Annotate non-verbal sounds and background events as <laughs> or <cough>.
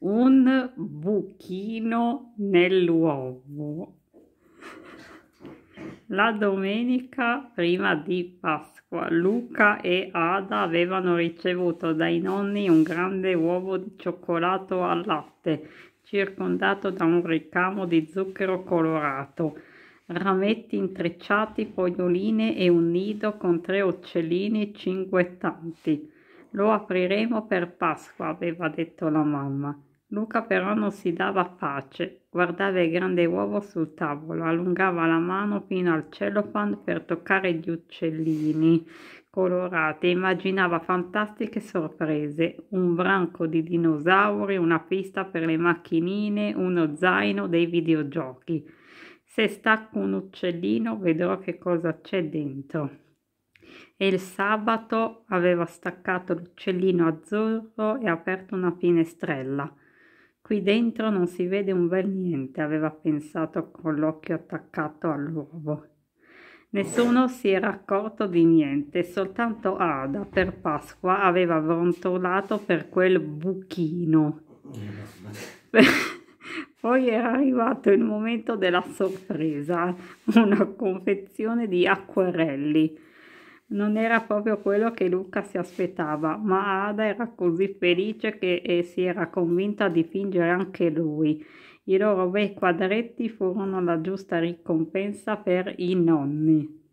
un buchino nell'uovo. La domenica prima di Pasqua Luca e Ada avevano ricevuto dai nonni un grande uovo di cioccolato al latte, circondato da un ricamo di zucchero colorato, rametti intrecciati, foglioline e un nido con tre uccellini cinguettanti. Lo apriremo per Pasqua, aveva detto la mamma. Luca però non si dava pace, guardava il grande uovo sul tavolo, allungava la mano fino al cellophane per toccare gli uccellini colorati, immaginava fantastiche sorprese, un branco di dinosauri, una pista per le macchinine, uno zaino dei videogiochi. Se stacco un uccellino vedrò che cosa c'è dentro e il sabato aveva staccato l'uccellino azzurro e aperto una finestrella. Qui dentro non si vede un bel niente, aveva pensato con l'occhio attaccato all'uovo. Nessuno si era accorto di niente, soltanto Ada per Pasqua aveva brontolato per quel buchino. <laughs> Poi era arrivato il momento della sorpresa, una confezione di acquerelli. Non era proprio quello che Luca si aspettava, ma Ada era così felice che si era convinta di fingere anche lui. I loro bei quadretti furono la giusta ricompensa per i nonni.